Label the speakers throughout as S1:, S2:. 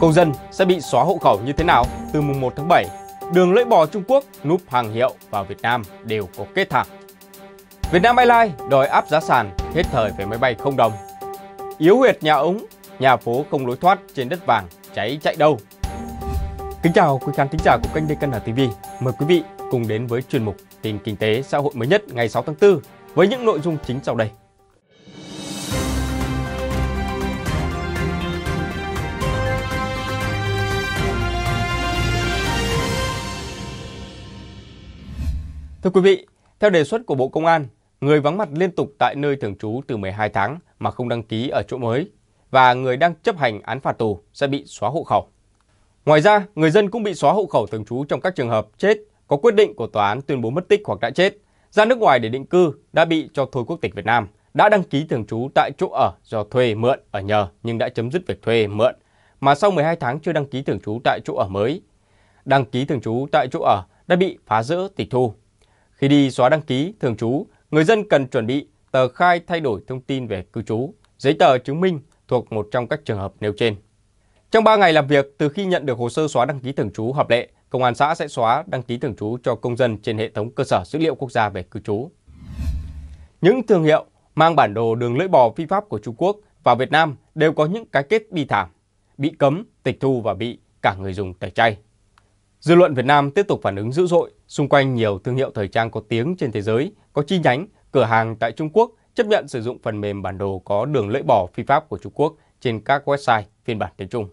S1: Công dân sẽ bị xóa hộ khẩu như thế nào từ mùng 1 tháng 7? Đường lưỡi bò Trung Quốc núp hàng hiệu vào Việt Nam đều có kết thẳng. Việt Nam Airlines đòi áp giá sàn hết thời về máy bay không đồng. Yếu huyệt nhà ống, nhà phố không lối thoát trên đất vàng cháy chạy đâu. Kính chào quý khán thính giả của kênh DKN TV. Mời quý vị cùng đến với chuyên mục tin kinh tế xã hội mới nhất ngày 6 tháng 4 với những nội dung chính sau đây. Thưa quý vị, theo đề xuất của Bộ Công an, người vắng mặt liên tục tại nơi thường trú từ 12 tháng mà không đăng ký ở chỗ mới và người đang chấp hành án phạt tù sẽ bị xóa hộ khẩu. Ngoài ra, người dân cũng bị xóa hộ khẩu thường trú trong các trường hợp chết, có quyết định của tòa án tuyên bố mất tích hoặc đã chết, ra nước ngoài để định cư, đã bị cho thôi quốc tịch Việt Nam, đã đăng ký thường trú tại chỗ ở do thuê mượn ở nhờ nhưng đã chấm dứt việc thuê mượn, mà sau 12 tháng chưa đăng ký thường trú tại chỗ ở mới. Đăng ký thường trú tại chỗ ở đã bị phá rỡ tịch thu khi đi xóa đăng ký thường trú, người dân cần chuẩn bị tờ khai thay đổi thông tin về cư trú, giấy tờ chứng minh thuộc một trong các trường hợp nêu trên. Trong 3 ngày làm việc từ khi nhận được hồ sơ xóa đăng ký thường trú hợp lệ, công an xã sẽ xóa đăng ký thường trú cho công dân trên hệ thống cơ sở dữ liệu quốc gia về cư trú. Những thương hiệu mang bản đồ đường lưỡi bò phi pháp của Trung Quốc vào Việt Nam đều có những cái kết bi thảm, bị cấm, tịch thu và bị cả người dùng tẩy chay. Dư luận Việt Nam tiếp tục phản ứng dữ dội xung quanh nhiều thương hiệu thời trang có tiếng trên thế giới, có chi nhánh, cửa hàng tại Trung Quốc chấp nhận sử dụng phần mềm bản đồ có đường lưỡi bò phi pháp của Trung Quốc trên các website phiên bản tiếng Trung.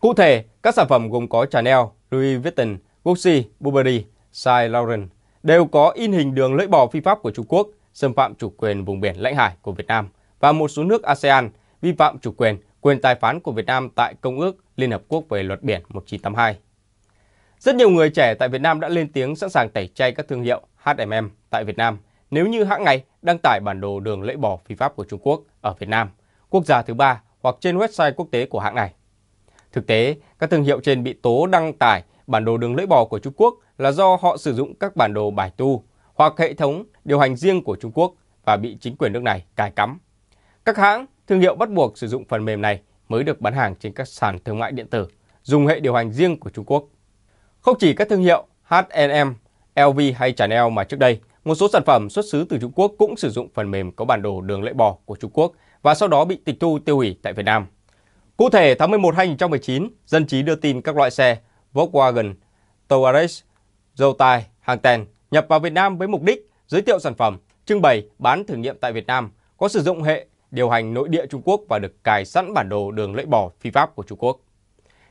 S1: Cụ thể, các sản phẩm gồm có Chanel, Louis Vuitton, Gucci, Burberry, Saint Laurent đều có in hình đường lưỡi bò phi pháp của Trung Quốc xâm phạm chủ quyền vùng biển lãnh hải của Việt Nam và một số nước ASEAN vi phạm chủ quyền quyền tài phán của Việt Nam tại Công ước Liên Hợp Quốc về luật biển 1982. Rất nhiều người trẻ tại Việt Nam đã lên tiếng sẵn sàng tẩy chay các thương hiệu H&M tại Việt Nam nếu như hãng này đăng tải bản đồ đường lưỡi bò phi pháp của Trung Quốc ở Việt Nam, quốc gia thứ ba hoặc trên website quốc tế của hãng này. Thực tế, các thương hiệu trên bị tố đăng tải bản đồ đường lưỡi bò của Trung Quốc là do họ sử dụng các bản đồ bài tu hoặc hệ thống điều hành riêng của Trung Quốc và bị chính quyền nước này cài cắm. Các hãng, thương hiệu bắt buộc sử dụng phần mềm này mới được bán hàng trên các sàn thương mại điện tử, dùng hệ điều hành riêng của Trung Quốc. Không chỉ các thương hiệu H&M, LV hay Chanel mà trước đây, một số sản phẩm xuất xứ từ Trung Quốc cũng sử dụng phần mềm có bản đồ đường lưỡi bò của Trung Quốc và sau đó bị tịch thu tiêu hủy tại Việt Nam. Cụ thể, tháng 11 2019, dân trí đưa tin các loại xe Volkswagen, Touareg, Zotai, Hangten nhập vào Việt Nam với mục đích giới thiệu sản phẩm, trưng bày, bán thử nghiệm tại Việt Nam, có sử dụng hệ điều hành nội địa Trung Quốc và được cài sẵn bản đồ đường lưỡi bò phi pháp của Trung Quốc.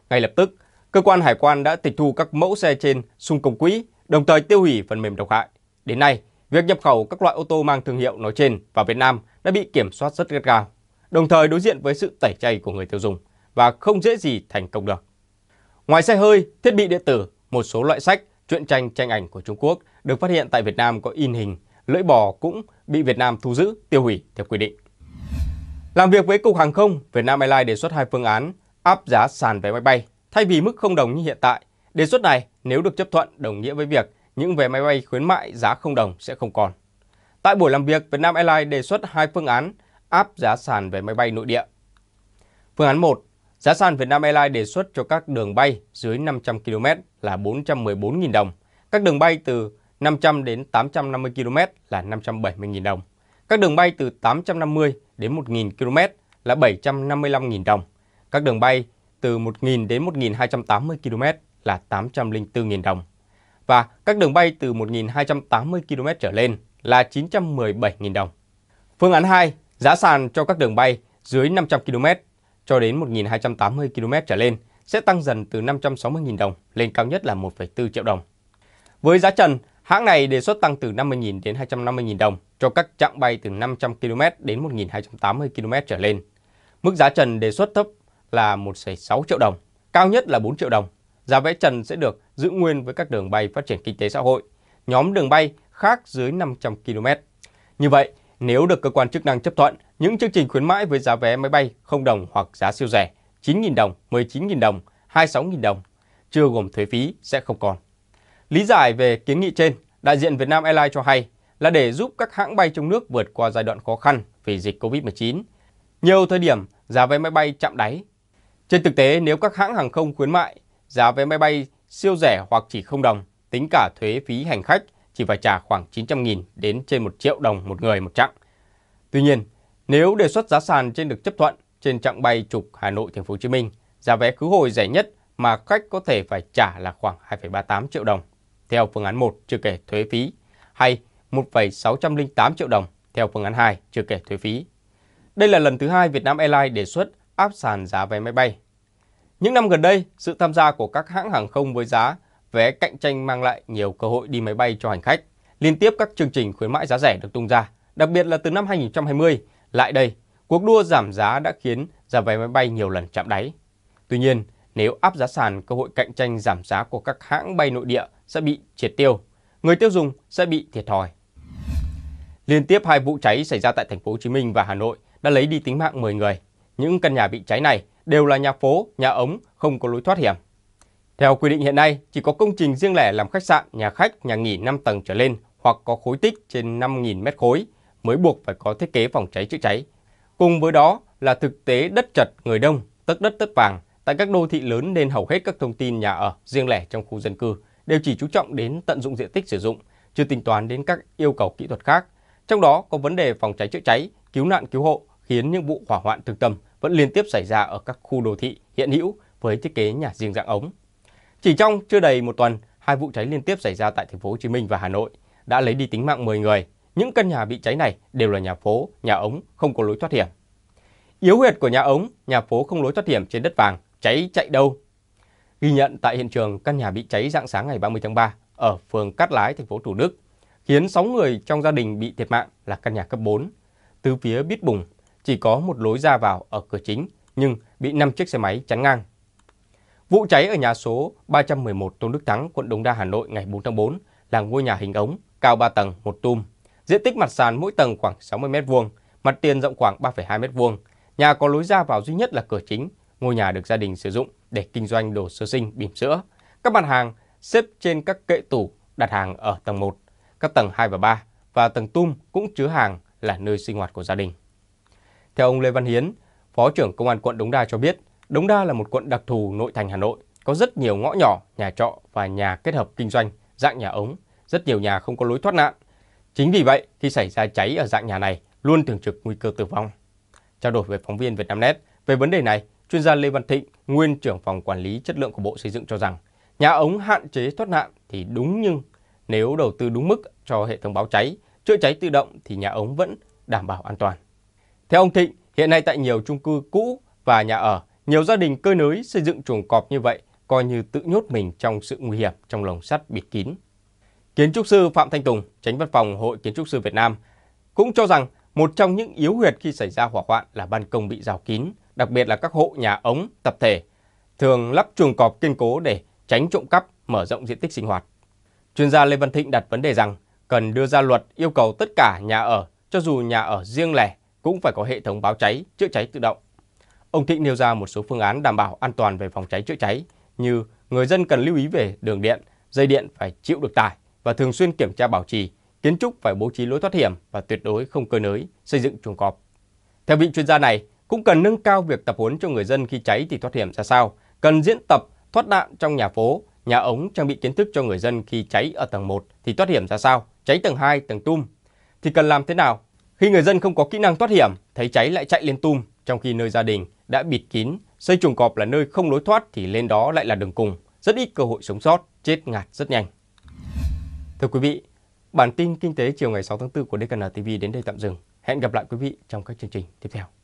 S1: Ngay lập tức, cơ quan hải quan đã tịch thu các mẫu xe trên xung công quỹ, đồng thời tiêu hủy phần mềm độc hại. Đến nay, việc nhập khẩu các loại ô tô mang thương hiệu nói trên vào Việt Nam đã bị kiểm soát rất gắt gao, đồng thời đối diện với sự tẩy chay của người tiêu dùng và không dễ gì thành công được. Ngoài xe hơi, thiết bị điện tử, một số loại sách, truyện tranh, tranh ảnh của Trung Quốc được phát hiện tại Việt Nam có in hình, lưỡi bò cũng bị Việt Nam thu giữ, tiêu hủy theo quy định. Làm việc với Cục Hàng không, Việt Nam Airlines đề xuất hai phương án áp giá sàn vé máy bay Thay vì mức không đồng như hiện tại, đề xuất này nếu được chấp thuận đồng nghĩa với việc những vé máy bay khuyến mại giá không đồng sẽ không còn. Tại buổi làm việc, Vietnam Airlines đề xuất hai phương án áp giá sàn vé máy bay nội địa. Phương án 1, giá sàn Vietnam Airlines đề xuất cho các đường bay dưới 500 km là 414.000 đồng, các đường bay từ 500 đến 850 km là 570.000 đồng, các đường bay từ 850 đến 1.000 km là 755.000 đồng, các đường bay từ 1.000 đến 1.280 km là 804.000 đồng và các đường bay từ 1.280 km trở lên là 917.000 đồng. Phương án 2, giá sàn cho các đường bay dưới 500 km cho đến 1.280 km trở lên sẽ tăng dần từ 560.000 đồng lên cao nhất là 1,4 triệu đồng. Với giá trần, hãng này đề xuất tăng từ 50.000 đến 250.000 đồng cho các chặng bay từ 500 km đến 1.280 km trở lên. Mức giá trần đề xuất thấp là 1,6 triệu đồng, cao nhất là 4 triệu đồng. Giá vé trần sẽ được giữ nguyên với các đường bay phát triển kinh tế xã hội, nhóm đường bay khác dưới 500 km. Như vậy, nếu được cơ quan chức năng chấp thuận, những chương trình khuyến mãi với giá vé máy bay không đồng hoặc giá siêu rẻ 9.000 đồng, 19.000 đồng, 26.000 đồng, chưa gồm thuế phí sẽ không còn. Lý giải về kiến nghị trên, đại diện Việt Nam Airlines cho hay là để giúp các hãng bay trong nước vượt qua giai đoạn khó khăn vì dịch Covid-19. Nhiều thời điểm, giá vé máy bay chạm đáy trên thực tế, nếu các hãng hàng không khuyến mại, giá vé máy bay siêu rẻ hoặc chỉ không đồng, tính cả thuế phí hành khách chỉ phải trả khoảng 900.000 đến trên 1 triệu đồng một người một chặng. Tuy nhiên, nếu đề xuất giá sàn trên được chấp thuận trên chặng bay trục Hà Nội Thành phố Hồ Chí Minh, giá vé khứ hồi rẻ nhất mà khách có thể phải trả là khoảng 2,38 triệu đồng theo phương án 1 chưa kể thuế phí hay 1,608 triệu đồng theo phương án 2 chưa kể thuế phí. Đây là lần thứ hai Vietnam Airlines đề xuất áp sàn giá vé máy bay. Những năm gần đây, sự tham gia của các hãng hàng không với giá vé cạnh tranh mang lại nhiều cơ hội đi máy bay cho hành khách. Liên tiếp các chương trình khuyến mãi giá rẻ được tung ra, đặc biệt là từ năm 2020 lại đây, cuộc đua giảm giá đã khiến giá vé máy bay nhiều lần chạm đáy. Tuy nhiên, nếu áp giá sàn, cơ hội cạnh tranh giảm giá của các hãng bay nội địa sẽ bị triệt tiêu, người tiêu dùng sẽ bị thiệt thòi. Liên tiếp hai vụ cháy xảy ra tại thành phố Hồ Chí Minh và Hà Nội đã lấy đi tính mạng 10 người những căn nhà bị cháy này đều là nhà phố, nhà ống, không có lối thoát hiểm. Theo quy định hiện nay, chỉ có công trình riêng lẻ làm khách sạn, nhà khách, nhà nghỉ 5 tầng trở lên hoặc có khối tích trên 5.000 mét khối mới buộc phải có thiết kế phòng cháy chữa cháy. Cùng với đó là thực tế đất chật người đông, tất đất tất vàng. Tại các đô thị lớn nên hầu hết các thông tin nhà ở riêng lẻ trong khu dân cư đều chỉ chú trọng đến tận dụng diện tích sử dụng, chưa tính toán đến các yêu cầu kỹ thuật khác. Trong đó có vấn đề phòng cháy chữa cháy, cứu nạn cứu hộ khiến những vụ hỏa hoạn thương tâm vẫn liên tiếp xảy ra ở các khu đô thị hiện hữu với thiết kế nhà riêng dạng ống. Chỉ trong chưa đầy một tuần, hai vụ cháy liên tiếp xảy ra tại thành phố Hồ Chí Minh và Hà Nội đã lấy đi tính mạng 10 người. Những căn nhà bị cháy này đều là nhà phố, nhà ống không có lối thoát hiểm. Yếu huyệt của nhà ống, nhà phố không lối thoát hiểm trên đất vàng, cháy chạy đâu? Ghi nhận tại hiện trường căn nhà bị cháy dạng sáng ngày 30 tháng 3 ở phường Cát Lái, thành phố Thủ Đức, khiến 6 người trong gia đình bị thiệt mạng là căn nhà cấp 4. Từ phía bít bùng chỉ có một lối ra vào ở cửa chính nhưng bị 5 chiếc xe máy chắn ngang. Vụ cháy ở nhà số 311 Tôn Đức Thắng, quận Đống Đa, Hà Nội ngày 4 tháng 4 là ngôi nhà hình ống, cao 3 tầng, một tum. Diện tích mặt sàn mỗi tầng khoảng 60m2, mặt tiền rộng khoảng 3,2m2. Nhà có lối ra vào duy nhất là cửa chính. Ngôi nhà được gia đình sử dụng để kinh doanh đồ sơ sinh, bỉm sữa. Các mặt hàng xếp trên các kệ tủ đặt hàng ở tầng 1, các tầng 2 và 3 và tầng tum cũng chứa hàng là nơi sinh hoạt của gia đình. Theo ông Lê Văn Hiến, Phó trưởng Công an quận Đống Đa cho biết, Đống Đa là một quận đặc thù nội thành Hà Nội, có rất nhiều ngõ nhỏ, nhà trọ và nhà kết hợp kinh doanh, dạng nhà ống, rất nhiều nhà không có lối thoát nạn. Chính vì vậy, khi xảy ra cháy ở dạng nhà này, luôn thường trực nguy cơ tử vong. Trao đổi với phóng viên Vietnamnet về vấn đề này, chuyên gia Lê Văn Thịnh, nguyên trưởng phòng quản lý chất lượng của Bộ Xây dựng cho rằng, nhà ống hạn chế thoát nạn thì đúng nhưng nếu đầu tư đúng mức cho hệ thống báo cháy, chữa cháy tự động thì nhà ống vẫn đảm bảo an toàn. Theo ông Thịnh, hiện nay tại nhiều chung cư cũ và nhà ở, nhiều gia đình cơi nới xây dựng chuồng cọp như vậy coi như tự nhốt mình trong sự nguy hiểm trong lồng sắt bịt kín. Kiến trúc sư Phạm Thanh Tùng, tránh văn phòng Hội Kiến trúc sư Việt Nam, cũng cho rằng một trong những yếu huyệt khi xảy ra hỏa hoạn là ban công bị rào kín, đặc biệt là các hộ nhà ống, tập thể, thường lắp chuồng cọp kiên cố để tránh trộm cắp, mở rộng diện tích sinh hoạt. Chuyên gia Lê Văn Thịnh đặt vấn đề rằng cần đưa ra luật yêu cầu tất cả nhà ở, cho dù nhà ở riêng lẻ cũng phải có hệ thống báo cháy, chữa cháy tự động. Ông Thịnh nêu ra một số phương án đảm bảo an toàn về phòng cháy chữa cháy như người dân cần lưu ý về đường điện, dây điện phải chịu được tải và thường xuyên kiểm tra bảo trì, kiến trúc phải bố trí lối thoát hiểm và tuyệt đối không cơi nới, xây dựng chuồng cọp. Theo vị chuyên gia này, cũng cần nâng cao việc tập huấn cho người dân khi cháy thì thoát hiểm ra sao, cần diễn tập thoát nạn trong nhà phố, nhà ống trang bị kiến thức cho người dân khi cháy ở tầng 1 thì thoát hiểm ra sao, cháy tầng 2, tầng tum thì cần làm thế nào khi người dân không có kỹ năng thoát hiểm, thấy cháy lại chạy lên tum, trong khi nơi gia đình đã bịt kín, xây chuồng cọp là nơi không lối thoát thì lên đó lại là đường cùng, rất ít cơ hội sống sót, chết ngạt rất nhanh. Thưa quý vị, bản tin kinh tế chiều ngày 6 tháng 4 của DKN TV đến đây tạm dừng. Hẹn gặp lại quý vị trong các chương trình tiếp theo.